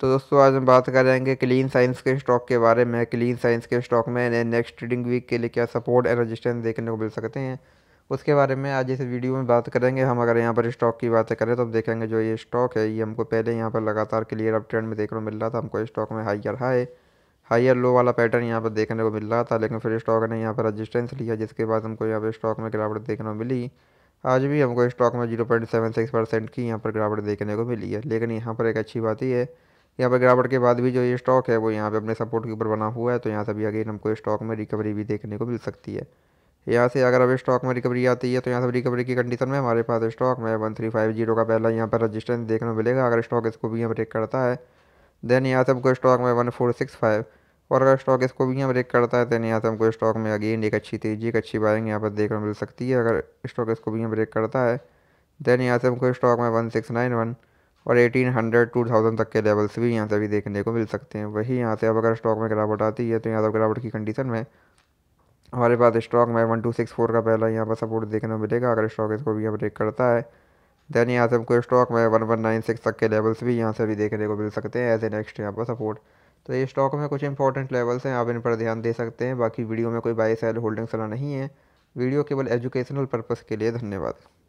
तो दोस्तों आज हम बात करेंगे क्लीन साइंस के स्टॉक के बारे में क्लीन साइंस के स्टॉक में नेक्स्ट ट्रेडिंग वीक के लिए क्या सपोर्ट एंड रजिस्टेंस देखने को मिल सकते हैं उसके बारे में आज इस वीडियो में बात करेंगे हम अगर यहाँ पर स्टॉक की बातें करें तो हम देखेंगे जो ये स्टॉक है ये हमको पहले यहाँ पर लगातार क्लियर अप ट्रेंड में देखने को मिल रहा था हमको स्टॉक में हाइयर हाई हाइयर लो वाला पैटर्न यहाँ पर देखने को मिल रहा था लेकिन फिर स्टॉक ने यहाँ पर रजिस्टेंस लिया जिसके बाद हमको यहाँ पर स्टॉक में गिरावट देखने को मिली आज भी हमको स्टॉक में zero point seven six percent की यहाँ पर गिरावट देखने को मिली है लेकिन यहाँ पर एक अच्छी बात ही है यहाँ पर गिरावट के बाद भी जो ये स्टॉक है वो यहाँ पे अपने सपोर्ट के ऊपर बना हुआ है तो यहाँ से भी अगेन हमको स्टॉक में रिकवरी भी देखने को मिल सकती है यहाँ से अगर अभी स्टॉक में रिकवरी आती है तो यहाँ से रिकवरी की कंडीशन में हमारे पास स्टॉक में वन थ्री फाइव जीरो का पहला यहाँ पर रजिस्टेंस देखने को मिलेगा अगर स्टॉक इसको भी यहाँ ब्रेक करता है देन यहाँ से हमको स्टॉक में वन फोर सिक्स फाइव और अगर स्टॉक इसको भी यहाँ ब्रेक करता है देन यहाँ से हमको स्टॉक में अगेन एक अच्छी तेजी एक अच्छी बाइंग यहाँ पर देखने को मिल सकती है अगर स्टॉक इसको भी यहाँ ब्रेक करता है देन यहाँ से हमको स्टॉक में वन सिक्स नाइन वन और 1800 2000 तक के लेवल्स भी यहाँ से अभी देखने को मिल सकते हैं वही यहाँ से अब अगर स्टॉक में गिरावट आती है तो यहाँ पर गिरावट की कंडीशन में हमारे पास स्टॉक में वन टू सिक्स फोर का पहला यहाँ पर सपोर्ट देखने को मिलेगा अगर स्टॉक इसको भी यहाँ ब्रेक करता है देन यहाँ से हमको स्टॉक में वन वन नाइन सिक्स तक के लेवल्स भी यहाँ से भी देखने को मिल सकते हैं एज ए नेक्स्ट यहाँ पर सपोर्ट तो ये स्टॉक में कुछ इंपॉर्टेंट लेवल्स हैं आप इन पर ध्यान दे सकते हैं बाकी वीडियो में कोई बाई सेल होल्डिंग सलाह नहीं है वीडियो केवल एजुकेशनल पर्पज़ के लिए धन्यवाद